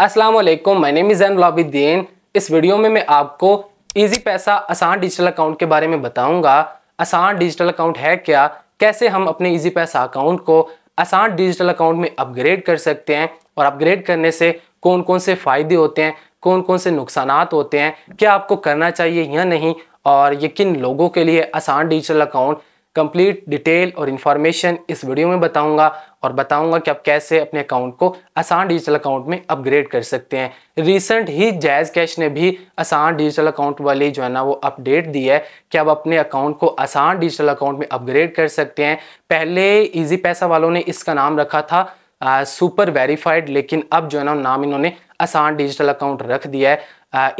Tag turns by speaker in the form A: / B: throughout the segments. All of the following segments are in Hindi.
A: अस्सलाम वालेकुम माय नेम इज़ एन इस वीडियो में मैं आपको इजी पैसा आसान डिजिटल अकाउंट के बारे में बताऊंगा आसान डिजिटल अकाउंट है क्या कैसे हम अपने इजी पैसा अकाउंट को आसान डिजिटल अकाउंट में अपग्रेड कर सकते हैं और अपग्रेड करने से कौन कौन से फ़ायदे होते हैं कौन कौन से नुकसान होते हैं क्या आपको करना चाहिए या नहीं और ये किन लोगों के लिए Asaan digital account complete detail और इन्फॉर्मेशन इस वीडियो में बताऊंगा और बताऊंगा कि आप कैसे अपने अकाउंट को आसान डिजिटल अकाउंट में अपग्रेड कर सकते हैं रिसेंट ही जायज कैश ने भी आसान डिजिटल अकाउंट वाली जो है ना वो अपडेट दी है कि आप अपने अकाउंट को आसान डिजिटल अकाउंट में अपग्रेड कर सकते हैं पहले ईजी पैसा वालों ने इसका नाम रखा था सुपर वेरीफाइड लेकिन अब जो है ना नाम इन्होंने आसान डिजिटल अकाउंट रख दिया है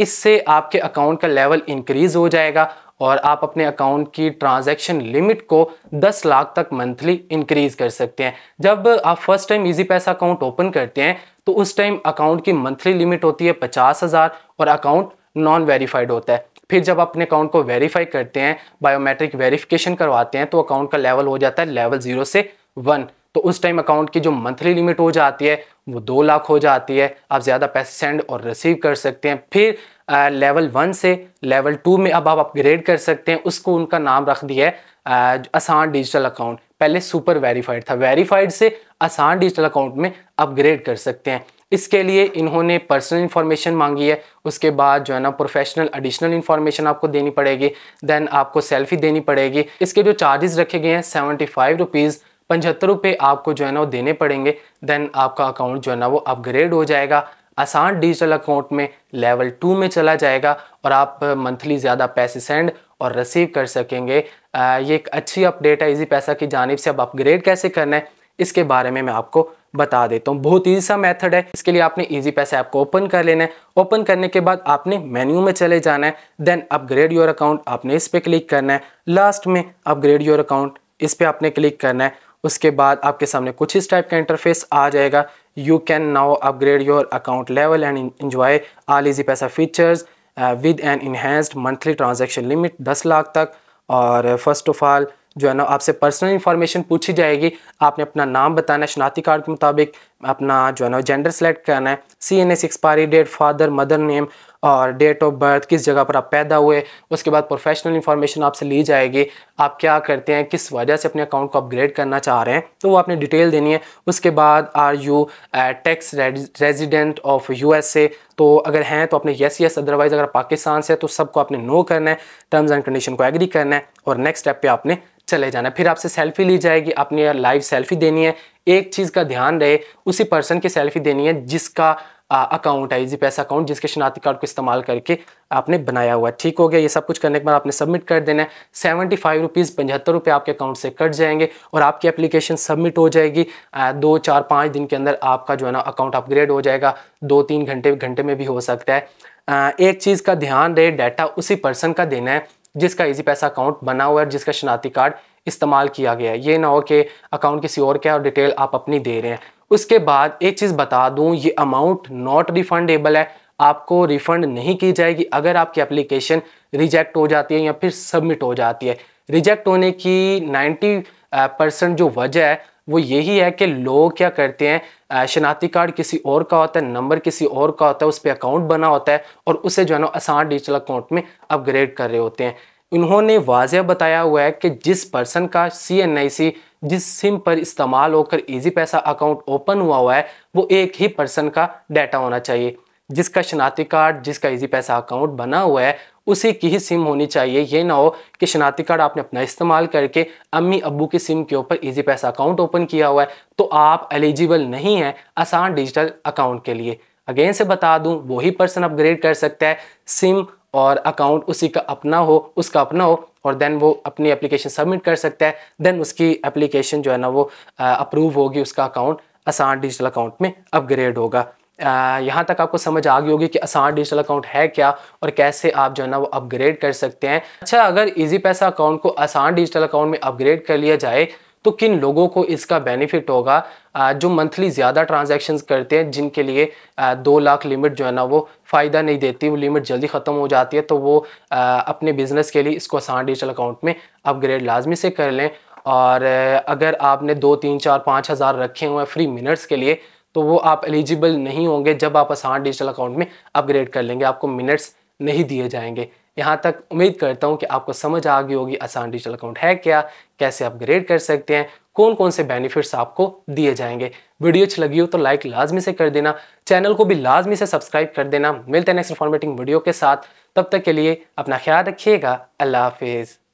A: इससे आपके अकाउंट का लेवल इंक्रीज़ हो जाएगा और आप अपने अकाउंट की ट्रांजैक्शन लिमिट को 10 लाख तक मंथली इंक्रीज़ कर सकते हैं जब आप first time Easypaisa account open करते हैं तो उस टाइम अकाउंट की मंथली लिमिट होती है पचास हज़ार और अकाउंट नॉन वेरीफाइड होता है फिर जब अपने अकाउंट को वेरीफाई करते हैं बायोमेट्रिक वेरिफिकेशन करवाते हैं तो अकाउंट का लेवल हो जाता है लेवल ज़ीरो से वन तो उस टाइम अकाउंट की जो मंथली लिमिट हो जाती है वो दो लाख हो जाती है आप ज़्यादा पैसे सेंड और रिसीव कर सकते हैं फिर आ, लेवल वन से लेवल टू में अब आप अपग्रेड कर सकते हैं उसको उनका नाम रख दिया है आसान डिजिटल अकाउंट पहले सुपर वेरीफाइड था वेरीफाइड से आसान डिजिटल अकाउंट में अपग्रेड कर सकते हैं इसके लिए इन्होंने पर्सनल इन्फॉर्मेशन मांगी है उसके बाद जो है ना प्रोफेशनल एडिशनल इन्फॉर्मेशन आपको देनी पड़ेगी देन आपको सेल्फी देनी पड़ेगी इसके जो चार्जेस रखे गए हैं सेवेंटी फाइव रुपीज़ पचहत्तर रुपये आपको जो है ना वो देने पड़ेंगे देन आपका अकाउंट जो है ना वो अपग्रेड हो जाएगा आसान डिजिटल अकाउंट में लेवल टू में चला जाएगा और आप मंथली ज़्यादा पैसे सेंड और रिसीव कर सकेंगे आ, ये एक अच्छी अपडेट है इजी पैसा की जानब से अब अपग्रेड कैसे करना है इसके बारे में मैं आपको बता देता हूँ बहुत ईजी सा मेथड है इसके लिए आपने इजी पैसे ऐप को ओपन कर लेना है ओपन करने के बाद आपने मेन्यू में चले जाना है देन अपग्रेड योर अकाउंट आपने इस पर क्लिक करना है लास्ट में अपग्रेड योर अकाउंट इस पर आपने क्लिक करना है उसके बाद आपके सामने कुछ इस टाइप का इंटरफेस आ जाएगा you can now upgrade your account level and enjoy all Easypaisa features with an enhanced monthly transaction limit दस लाख तक और फर्स्ट ऑफ ऑल जो है ना आपसे पर्सनल इन्फॉर्मेशन पूछी जाएगी आपने अपना नाम बताना है कार्ड के मुताबिक अपना जो है ना जेंडर सेलेक्ट करना है C N S expiry date father mother name और डेट ऑफ बर्थ किस जगह पर आप पैदा हुए उसके बाद प्रोफेशनल इन्फॉर्मेशन आपसे ली जाएगी आप क्या करते हैं किस वजह से अपने अकाउंट को अपग्रेड करना चाह रहे हैं तो वो आपने डिटेल देनी है उसके बाद are you tax resident of a तो अगर हैं तो आपने येस येस अदरवाइज़ अगर पाकिस्तान से तो सबको आपने नो करना है टर्म्स एंड कंडीशन को एग्री करना है और नेक्स्ट स्टेप पर आपने चले जाना फिर आपसे सेल्फी ली जाएगी आपने लाइव सेल्फी देनी है एक चीज़ का ध्यान रहे उसी पर्सन की सेल्फी देनी है जिसका अकाउंट है जी पैसा अकाउंट जिसके शिनाती कार्ड को इस्तेमाल करके आपने बनाया हुआ है ठीक हो गया ये सब कुछ करने के बाद आपने सबमिट कर देना है सेवेंटी फाइव रुपीज़ पचहत्तर रुपये आपके अकाउंट से कट जाएंगे और आपकी एप्लीकेशन सबमिट हो जाएगी दो चार पाँच दिन के अंदर आपका जो है ना अकाउंट अपग्रेड हो जाएगा दो तीन घंटे घंटे में भी हो सकता है एक चीज़ का ध्यान रहे डाटा उसी पर्सन का देना है जिसका इजी पैसा अकाउंट बना हुआ है जिसका शनाती कार्ड इस्तेमाल किया गया है ये ना हो कि अकाउंट किसी और का और डिटेल आप अपनी दे रहे हैं उसके बाद एक चीज़ बता दूँ ये अमाउंट नॉट रिफंडेबल है आपको रिफंड नहीं की जाएगी अगर आपकी एप्लीकेशन रिजेक्ट हो जाती है या फिर सबमिट हो जाती है रिजेक्ट होने की 90 परसेंट जो वजह है वो यही है कि लोग क्या करते हैं शनाती कार्ड किसी और का होता है नंबर किसी और का होता है उस पर अकाउंट बना होता है और उसे जो है ना आसान डिजिटल अकाउंट में अपग्रेड कर रहे होते हैं इन्होंने वाजह बताया हुआ है कि जिस पर्सन का सी एन आई सी जिस सिम पर इस्तेमाल होकर इजी पैसा अकाउंट ओपन हुआ हुआ है वो एक ही पर्सन का डाटा होना चाहिए जिसका शनाख्ती कार्ड जिसका इजी पैसा अकाउंट बना हुआ है उसी की ही सिम होनी चाहिए ये ना हो कि शनाती कार्ड आपने अपना इस्तेमाल करके अम्मी अबू की सिम के ऊपर इजी पैसा अकाउंट ओपन किया हुआ है तो आप एलिजिबल नहीं हैं आसान डिजिटल अकाउंट के लिए अगेन से बता दूं वही पर्सन अपग्रेड कर सकता है सिम और अकाउंट उसी का अपना हो उसका अपना हो और देन वो अपनी एप्लीकेशन सबमिट कर सकता है देन उसकी एप्लीकेशन जो है ना वो अप्रूव होगी उसका अकाउंट आसान डिजिटल अकाउंट में अपग्रेड होगा यहाँ तक आपको समझ आ गई होगी कि आसान डिजिटल अकाउंट है क्या और कैसे आप जो है ना वो अपग्रेड कर सकते हैं अच्छा अगर इजी पैसा अकाउंट को आसान डिजिटल अकाउंट में अपग्रेड कर लिया जाए तो किन लोगों को इसका बेनिफिट होगा जो मंथली ज़्यादा ट्रांजेक्शन करते हैं जिनके लिए दो लाख लिमिट जो है ना वो फ़ायदा नहीं देती वो लिमिट जल्दी ख़त्म हो जाती है तो वो अपने बिज़नेस के लिए इसको आसान डिजिटल अकाउंट में अपग्रेड लाजमी से कर लें और अगर आपने दो तीन चार पाँच हज़ार रखे हुए हैं फ्री मिनट्स के लिए तो वो आप एलिजिबल नहीं होंगे जब आप आसान डिजिटल अकाउंट में अपग्रेड कर लेंगे आपको मिनट्स नहीं दिए जाएंगे यहाँ तक उम्मीद करता हूँ कि आपको समझ आ गई होगी आसान डिजिटल अकाउंट है क्या कैसे अपग्रेड कर सकते हैं कौन कौन से बेनिफिट्स आपको दिए जाएंगे वीडियो अच्छी लगी हो तो लाइक लाजमी से कर देना चैनल को भी लाजमी से सब्सक्राइब कर देना मिलते हैं नेक्स्ट इन्फॉर्मेटिंग वीडियो के साथ तब तक के लिए अपना ख्याल रखिएगा अल्लाह हाफिज़